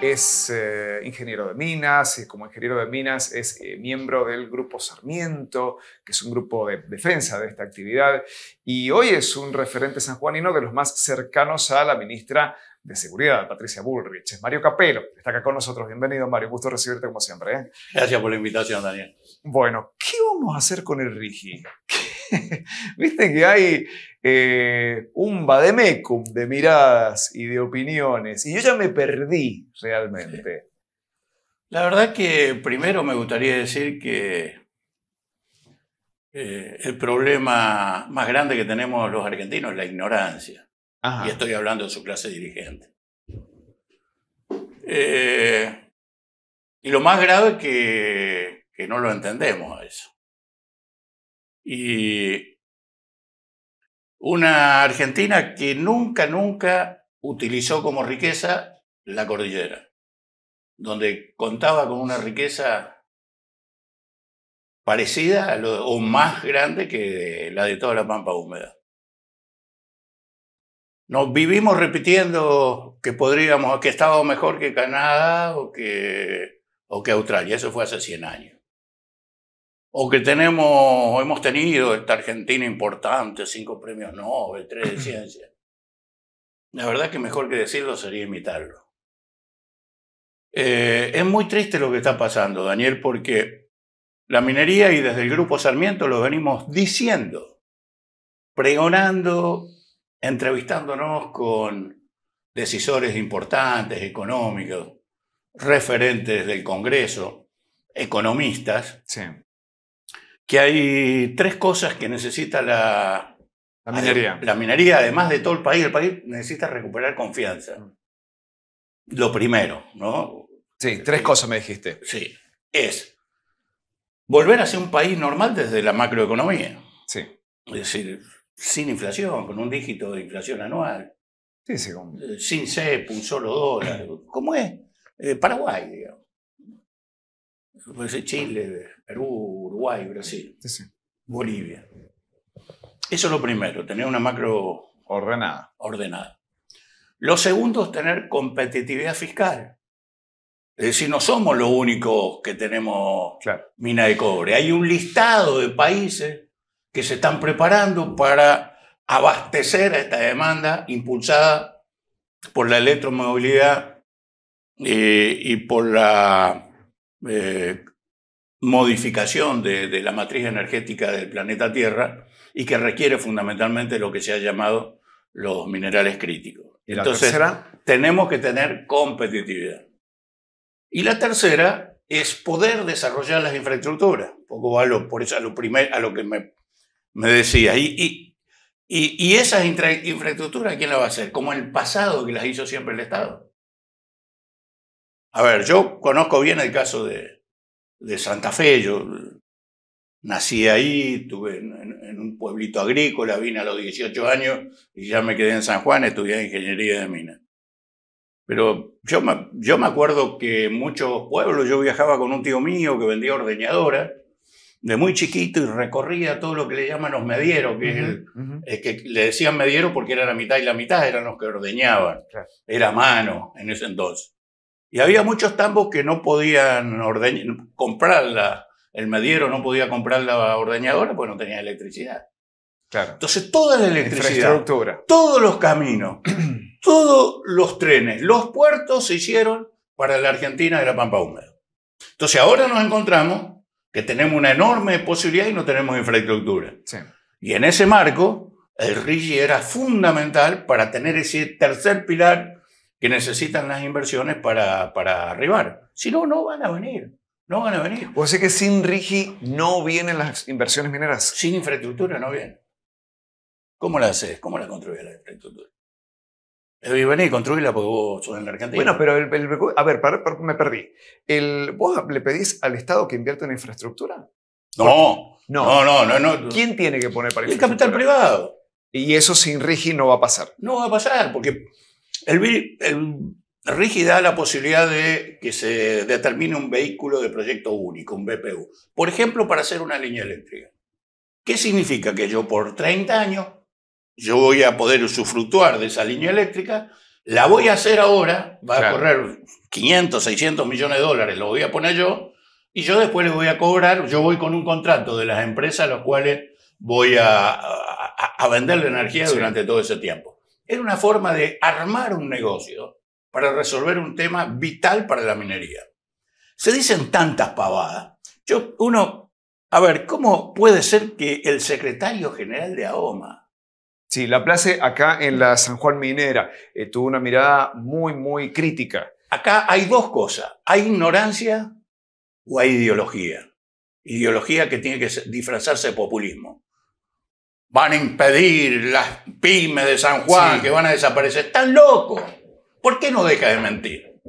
es eh, ingeniero de minas y como ingeniero de minas es eh, miembro del grupo Sarmiento, que es un grupo de defensa de esta actividad, y hoy es un referente sanjuanino de los más cercanos a la ministra de Seguridad, Patricia Bullrich. Mario Capelo está acá con nosotros. Bienvenido, Mario. Gusto recibirte como siempre. ¿eh? Gracias por la invitación, Daniel. Bueno, ¿qué vamos a hacer con el RIGI? Viste que hay eh, un vademecum de miradas y de opiniones, y yo ya me perdí realmente. La verdad que primero me gustaría decir que eh, el problema más grande que tenemos los argentinos es la ignorancia. Y estoy hablando de su clase dirigente. Eh, y lo más grave es que, no lo entendemos a eso. Y una Argentina que nunca, nunca utilizó como riqueza la cordillera, donde contaba con una riqueza parecida o más grande que la de toda la pampa húmeda. Nos vivimos repitiendo que podríamos, que estaba mejor que Canadá o que, o que Australia. Eso fue hace 100 años. O que tenemos, hemos tenido esta Argentina importante, cinco premios Nobel, tres de ciencia. La verdad que mejor que decirlo sería imitarlo. Eh, es muy triste lo que está pasando, Daniel, porque la minería y desde el Grupo Sarmiento lo venimos diciendo, pregonando entrevistándonos con decisores importantes, económicos, referentes del Congreso, economistas, que hay tres cosas que necesita la, minería. La minería, además de todo el país, el país necesita recuperar confianza. Mm. Lo primero, ¿no? Sí, tres eh, cosas me dijiste. Sí, es volver a ser un país normal desde la macroeconomía. Sí. Es decir, sin inflación, con un dígito de inflación anual. Sí, sí, eh, Sin CEP, un solo dólar. ¿Cómo es? Eh, Paraguay, digamos. Chile, Perú, Uruguay, Brasil. Sí, Bolivia. Eso es lo primero, tener una macro ordenada. ordenada. Lo segundo es tener competitividad fiscal. Es decir, no somos los únicos que tenemos mina de cobre. Hay un listado de países que se están preparando para abastecer a esta demanda impulsada por la electromovilidad eh, y por la eh, modificación de, la matriz energética del planeta Tierra y que requiere fundamentalmente lo que se ha llamado los minerales críticos. Entonces, tenemos que tener competitividad. Y la tercera es poder desarrollar las infraestructuras. poco a por eso lo, a lo que me me decía, y, y, y, esas infraestructuras, ¿quién las va a hacer? Como el pasado que las hizo siempre el Estado. A ver, yo conozco bien el caso de, de Santa Fe, yo nací ahí, tuve en, un pueblito agrícola, vine a los 18 años y ya me quedé en San Juan, estudié ingeniería de minas. Pero yo me, yo me acuerdo que en muchos pueblos yo viajaba con un tío mío que vendía ordeñadora de muy chiquito y recorría todo lo que le llaman los medieros, que, es que le decían mediero porque era la mitad y la mitad eran los que ordeñaban. Era mano en ese entonces. Y había muchos tambos que no podían comprar la, el mediero no podía comprar la ordeñadora porque no tenía electricidad. Claro. Entonces toda la electricidad, todos los caminos, todos los trenes, los puertos se hicieron para la Argentina de la Pampa Húmeda. Entonces ahora nos encontramos que tenemos una enorme posibilidad y no tenemos infraestructura. Sí. Y en ese marco, el RIGI era fundamental para tener ese tercer pilar que necesitan las inversiones para, para arribar. Si no, no van a venir. No van a venir. O sea que sin RIGI no vienen las inversiones mineras. Sin infraestructura no vienen. ¿Cómo la haces? ¿Cómo la construyes la infraestructura? Y vení, construíla porque vos sos el la Bueno, pero el, a ver, me perdí. El, ¿Vos le pedís al Estado que invierta en infraestructura? No, no, no, no, no. ¿Quién tiene que poner para El capital privado. Y eso sin Rigi no va a pasar. No va a pasar, porque el, Rigi da la posibilidad de que se determine un vehículo de proyecto único, un BPU. Por ejemplo, para hacer una línea eléctrica. ¿Qué significa? Que yo por 30 años yo voy a poder usufructuar de esa línea eléctrica, la voy a hacer ahora, va a correr 500, 600 millones de dólares, lo voy a poner yo, y yo después le voy a cobrar, yo voy con un contrato de las empresas a las cuales voy a, vender la energía durante todo ese tiempo. Era una forma de armar un negocio para resolver un tema vital para la minería. Se dicen tantas pavadas. Yo, uno, a ver, ¿cómo puede ser que el secretario general de AOMA, Sí, la place acá en la San Juan Minera eh, tuvo una mirada muy, muy crítica. Acá hay dos cosas, hay ignorancia o hay ideología. Ideología que tiene que disfrazarse de populismo. Van a impedir las pymes de San Juan que van a desaparecer. ¡Están locos! ¿Por qué no deja de mentir?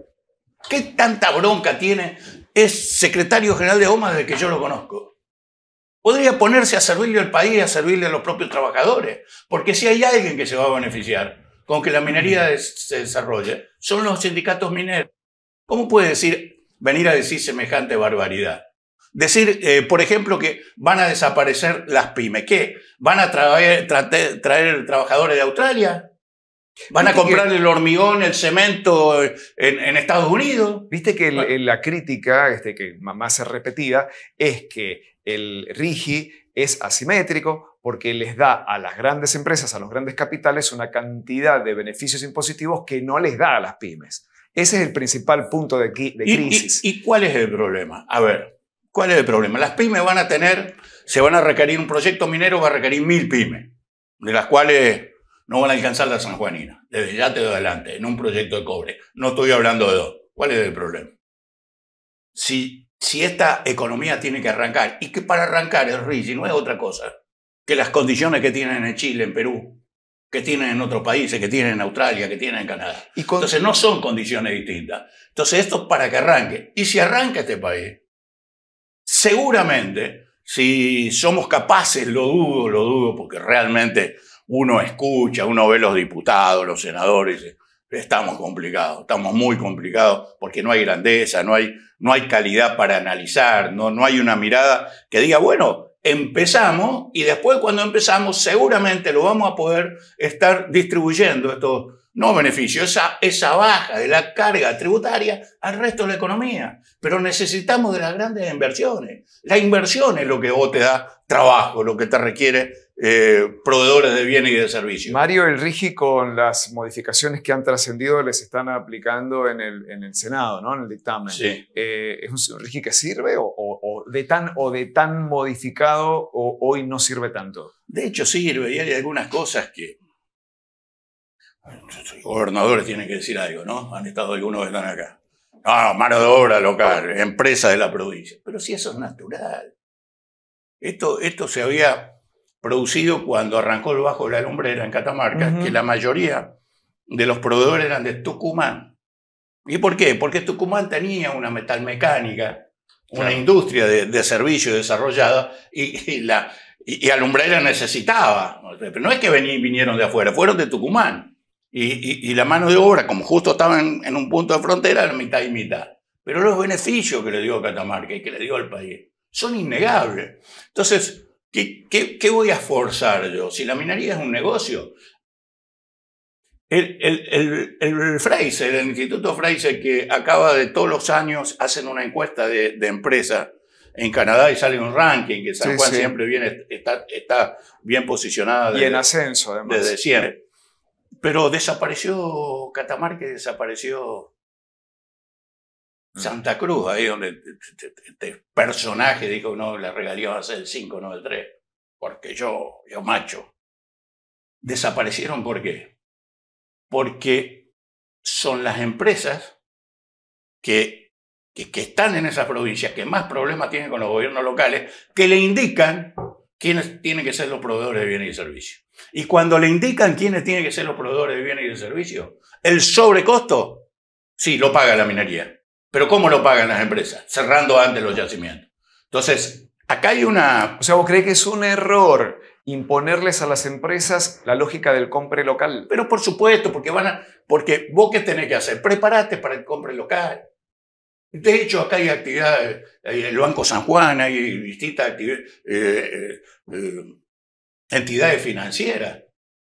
¿Qué tanta bronca tiene? Es secretario general de OMA desde que yo lo conozco. Podría ponerse a servirle al país, a servirle a los propios trabajadores, porque si hay alguien que se va a beneficiar con que la minería se desarrolle, son los sindicatos mineros. ¿Cómo puede decir, venir a decir semejante barbaridad? Decir, eh, por ejemplo, que van a desaparecer las pymes. ¿Qué? ¿Van a traer, trabajadores de Australia? ¿Van a comprar el hormigón, el cemento en, Estados Unidos? Viste que la crítica, este, que más se repetida, es que el RIGI es asimétrico porque les da a las grandes empresas, a los grandes capitales, una cantidad de beneficios impositivos que no les da a las pymes. Ese es el principal punto de, crisis. ¿Y, cuál es el problema? A ver, ¿cuál es el problema? Las pymes van a tener, se van a requerir, un proyecto minero va a requerir mil pymes, de las cuales no van a alcanzar la San Juanina, desde ya te doy adelante, en un proyecto de cobre. No estoy hablando de dos. ¿Cuál es el problema? Si si esta economía tiene que arrancar, y que para arrancar el RICI no es otra cosa que las condiciones que tienen en Chile, en Perú, que tienen en otros países, que tienen en Australia, que tienen en Canadá. Y Entonces no son condiciones distintas. Entonces esto es para que arranque. Y si arranca este país, seguramente, si somos capaces, lo dudo, lo dudo, porque realmente uno escucha, uno ve los diputados, los senadores, estamos complicados, estamos muy complicados porque no hay grandeza, no hay, no hay calidad para analizar, no, no hay una mirada que diga, bueno, empezamos y después cuando empezamos seguramente lo vamos a poder estar distribuyendo estos no beneficios, esa, esa baja de la carga tributaria al resto de la economía. Pero necesitamos de las grandes inversiones. La inversión es lo que vos te da trabajo, lo que te requiere eh, proveedores de bienes y de servicios. Mario, el RIGI con las modificaciones que han trascendido les están aplicando en el, en el, Senado, ¿no? en el dictamen. Sí. Eh, ¿Es un RIGI que sirve o, de, tan, o de tan modificado o hoy no sirve tanto? De hecho sirve y hay algunas cosas que los gobernadores tienen que decir algo, ¿no? Han estado algunos que están acá. Ah, mano de obra local, empresa de la provincia. Pero si eso es natural. Esto, esto se había producido cuando arrancó el bajo de la alumbrera en Catamarca, que la mayoría de los proveedores eran de Tucumán. ¿Y por qué? Porque Tucumán tenía una metalmecánica, una industria de, servicio desarrollada y, la, y, Alumbrera necesitaba. No es que vinieron de afuera, fueron de Tucumán. Y, la mano de obra, como justo estaban en, un punto de frontera, era mitad y mitad. Pero los beneficios que le dio Catamarca y que le dio al país son innegables. Entonces, ¿Qué, voy a forzar yo? Si la minería es un negocio. El, el, el, Fraser, el Instituto Fraser, que acaba de todos los años, hacen una encuesta de, empresa en Canadá y sale un ranking, que San Juan siempre viene, está, bien posicionada. y en ascenso, además. Desde siempre. Pero desapareció Catamarca desapareció Santa Cruz, ahí donde este personaje dijo, no, le regalía a ser el 5, no el 3, porque yo, yo macho. Desaparecieron, ¿por qué? Porque son las empresas que, que, están en esas provincias, que más problemas tienen con los gobiernos locales, que le indican quiénes tienen que ser los proveedores de bienes y servicios. Y cuando le indican quiénes tienen que ser los proveedores de bienes y servicios, el sobrecosto, sí, lo paga la minería pero ¿cómo lo pagan las empresas? Cerrando antes los yacimientos. Entonces, acá hay una... O sea, ¿vos crees que es un error imponerles a las empresas la lógica del compre local? Pero por supuesto, porque van a... Porque vos qué tenés que hacer? Preparate para el compre local. De hecho, acá hay actividades, el Banco San Juan, hay distintas eh, eh, eh, entidades financieras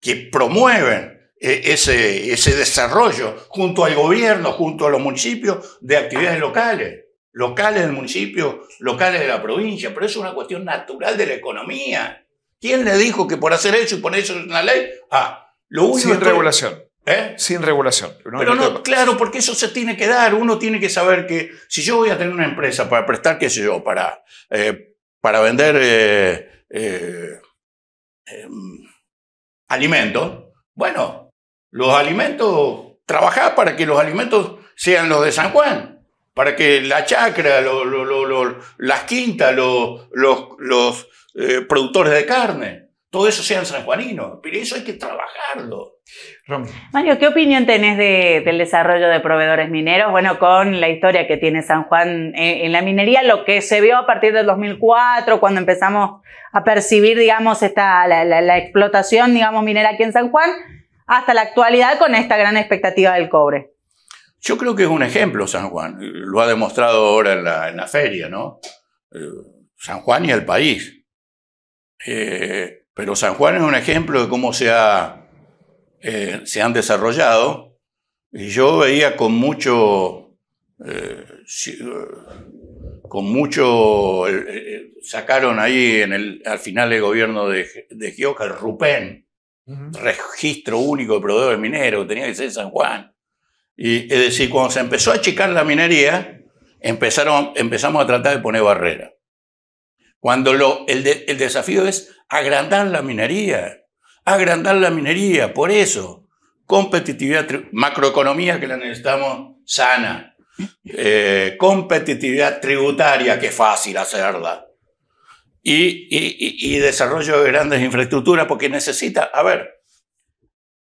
que promueven e, ese, ese desarrollo junto al gobierno, junto a los municipios, de actividades locales, locales del municipio, locales de la provincia, pero es una cuestión natural de la economía. ¿Quién le dijo que por hacer eso y poner eso en la ley? Ah, lo único. Sin regulación. ¿Eh? Sin regulación. pero no, claro, porque eso se tiene que dar. Uno tiene que saber que si yo voy a tener una empresa para prestar, qué sé yo, para, eh, para vender eh, eh, em, alimentos, bueno, los alimentos, trabajar para que los alimentos sean los de San Juan, para que la chacra, las quintas, los eh, productores de carne, todo eso sean sanjuaninos, pero eso hay que trabajarlo. Mario, ¿qué opinión tenés del desarrollo de proveedores mineros? Bueno, con la historia que tiene San Juan eh, en, la minería, lo que se vio a partir del 2004, cuando empezamos a percibir, digamos, esta, la, la, la explotación, digamos, minera aquí en San Juan, hasta la actualidad con esta gran expectativa del cobre. Yo creo que es un ejemplo San Juan, lo ha demostrado ahora en la, feria, ¿no? Eh, San Juan y el país. Eh, pero San Juan es un ejemplo de cómo se, eh, han desarrollado. Y yo veía con mucho, con mucho, sacaron ahí en el, al final el gobierno de, de Gioca, el Rupén, registro único de proveedores mineros, tenía que ser San Juan. Y, es decir, cuando se empezó a achicar la minería, empezaron, empezamos a tratar de poner barrera Cuando lo, el, desafío es agrandar la minería, agrandar la minería, por eso, competitividad, macroeconomía que la necesitamos sana, eh, competitividad tributaria, que fácil hacerla y, desarrollo de grandes infraestructuras, porque necesita, a ver,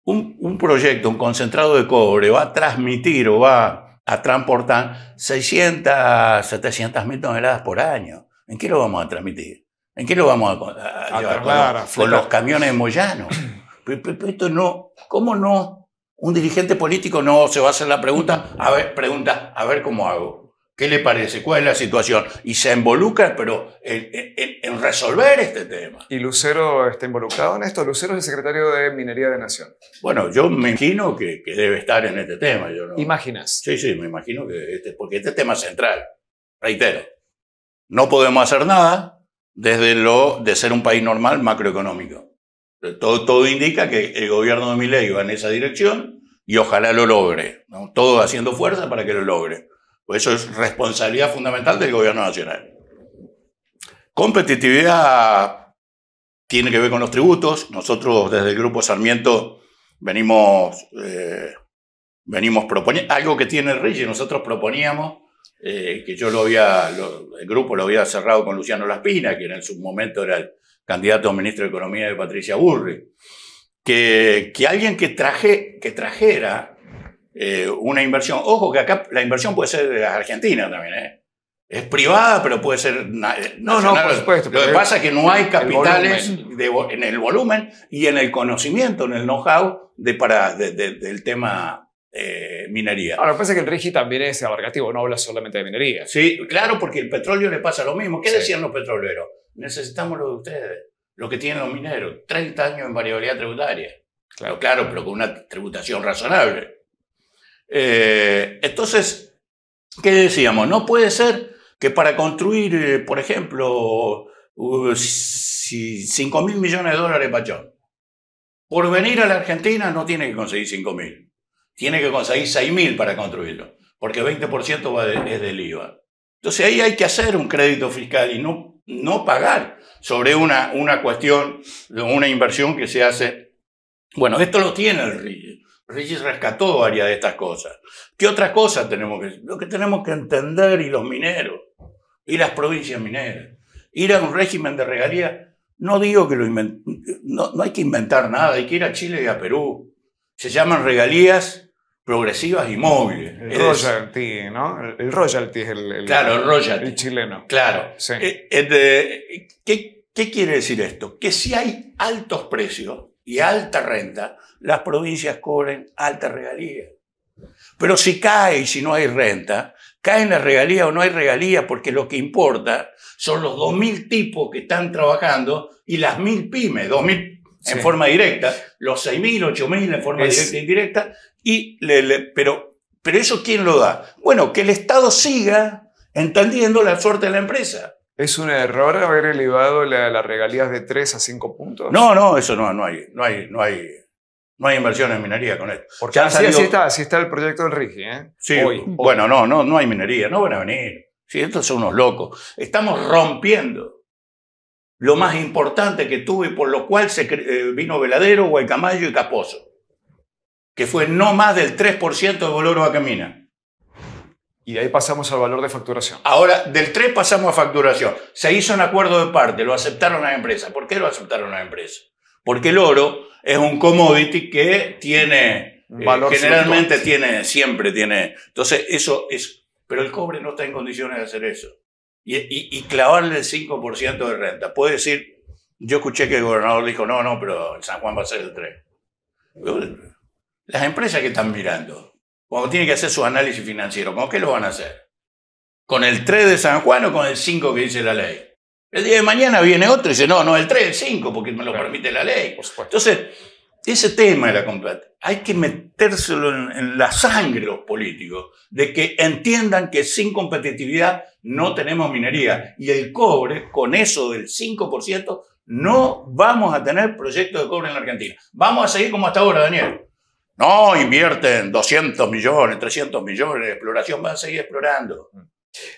un, proyecto, un concentrado de cobre va a transmitir o va a transportar 600, 700 mil toneladas por año. ¿En qué lo vamos a transmitir? ¿En qué lo vamos a, llevar? con, los camiones moyanos. Pero, esto no, ¿cómo no? Un dirigente político no se va a hacer la pregunta, a ver, pregunta, a ver cómo hago. ¿Qué le parece? ¿Cuál es la situación? Y se involucra, pero en, resolver este tema. ¿Y Lucero está involucrado en esto? Lucero es el secretario de Minería de Nación. Bueno, yo me imagino que, debe estar en este tema. Yo ¿Imaginas? Sí, sí, me imagino que este, porque este es tema central. Reitero, no podemos hacer nada desde lo de ser un país normal macroeconómico. Todo, todo indica que el gobierno de Milei va en esa dirección y ojalá lo logre. Todo haciendo fuerza para que lo logre. Pues eso es responsabilidad fundamental del gobierno nacional. Competitividad tiene que ver con los tributos. Nosotros desde el Grupo Sarmiento venimos, eh, venimos proponiendo algo que tiene Reyes. Nosotros proponíamos, eh, que yo lo había, el grupo lo había cerrado con Luciano Laspina, que en su momento era el candidato a ministro de Economía de Patricia Burri, que, alguien que, traje, que trajera eh, una inversión. Ojo que acá la inversión puede ser de las Argentina también, ¿eh? Es privada, pero puede ser. Eh, no, no, por supuesto. Lo que pasa es que no hay capitales en el volumen y en el conocimiento, en el know-how de, para, del tema minería. Ahora, parece que el RIGI también es abarcativo, no habla solamente de minería. Sí, claro, porque el petróleo le pasa lo mismo. ¿Qué decían los petroleros? Necesitamos lo de ustedes, lo que tienen los mineros, 30 años en variabilidad tributaria. Claro, claro pero con una tributación razonable. Eh, entonces, ¿qué decíamos? No puede ser que para construir, eh, por ejemplo, 5.000 mil millones de dólares Pachón, por venir a la Argentina no tiene que conseguir 5.000. mil, tiene que conseguir 6.000 mil para construirlo, porque 20% es del IVA. Entonces ahí hay que hacer un crédito fiscal y no, no pagar sobre una, una cuestión, una inversión que se hace. Bueno, esto lo tiene el Richie rescató varias de estas cosas. ¿Qué otras cosas tenemos que Lo que tenemos que entender y los mineros y las provincias mineras. Ir a un régimen de regalías. no digo que lo invent... no, hay que inventar nada, hay que ir a Chile y a Perú. Se llaman regalías progresivas y móviles. El royalty, ¿no? El royalty es el, claro, el, royalty. chileno. Claro. Eh, eh, ¿Qué quiere decir esto? Que si hay altos precios, y alta renta, las provincias cobren alta regalía. Pero si cae y si no hay renta, caen las regalías o no hay regalías porque lo que importa son los 2.000 tipos que están trabajando y las 1.000 pymes, 2.000 en forma directa, los 6.000, 8.000 en forma directa e indirecta, y pero, pero eso ¿quién lo da? Bueno, que el Estado siga entendiendo la suerte de la empresa. ¿Es un error haber elevado las la regalías de 3 a 5 puntos? No, no, eso no, no hay, no hay, no hay, no hay inversión en minería con esto. Porque así, está, está el proyecto del RIGI, ¿eh? Sí, bueno, no, no, no hay minería, no van a venir. Sí, estos son unos locos. Estamos rompiendo lo más importante que tuve y por lo cual se eh, vino Veladero, Guaycamayo y Caposo, que fue no más del 3% de valor a camina. Y de ahí pasamos al valor de facturación. Ahora, del 3 pasamos a facturación. Se hizo un acuerdo de parte, lo aceptaron las empresas. ¿Por qué lo aceptaron las empresas? Porque el oro es un commodity que tiene, eh, valor generalmente tiene, siempre tiene. Entonces, eso es, pero el cobre no está en condiciones de hacer eso. Y, clavarle el 5% de renta. Puede decir, yo escuché que el gobernador dijo, no, no, pero San Juan va a ser el 3. Las empresas que están mirando, cuando tiene que hacer su análisis financiero, ¿con qué lo van a hacer? ¿Con el 3 de San Juan o con el 5 que dice la ley? El día de mañana viene otro y dice, no, no, el 3, el 5, porque me lo permite la ley. Entonces, ese tema de la compra, hay que metérselo en, la sangre los políticos, de que entiendan que sin competitividad no tenemos minería. Y el cobre, con eso del 5%, no vamos a tener proyectos de cobre en la Argentina. Vamos a seguir como hasta ahora, Daniel. No, invierten 200 millones, 300 millones de exploración, van a seguir explorando.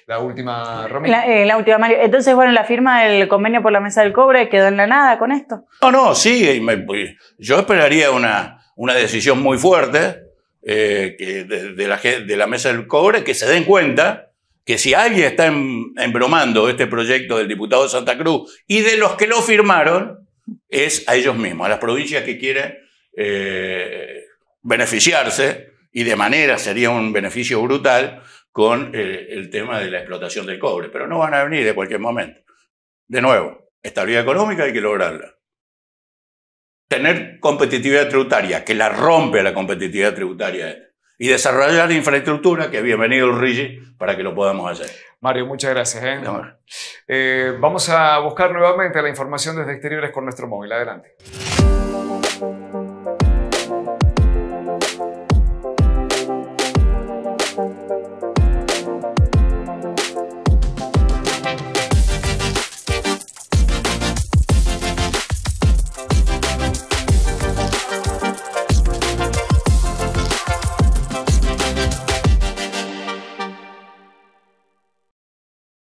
La última, Romero. Eh, la, última, Entonces, bueno, la firma del convenio por la mesa del cobre quedó en la nada con esto. No, no, sí. Pues, yo esperaría una, una decisión muy fuerte eh, que de, la, de la mesa del cobre, que se den cuenta que si alguien está embromando este proyecto del diputado de Santa Cruz y de los que lo firmaron, es a ellos mismos, a las provincias que quieren eh, beneficiarse, y de manera sería un beneficio brutal, con eh, el, tema de la explotación del cobre. Pero no van a venir de cualquier momento. De nuevo, estabilidad económica hay que lograrla. Tener competitividad tributaria, que la rompe la competitividad tributaria y desarrollar infraestructura, que bienvenido el Rigi, para que lo podamos hacer. Mario, muchas gracias. ¿eh? Eh, vamos a buscar nuevamente la información desde exteriores con nuestro móvil. Adelante.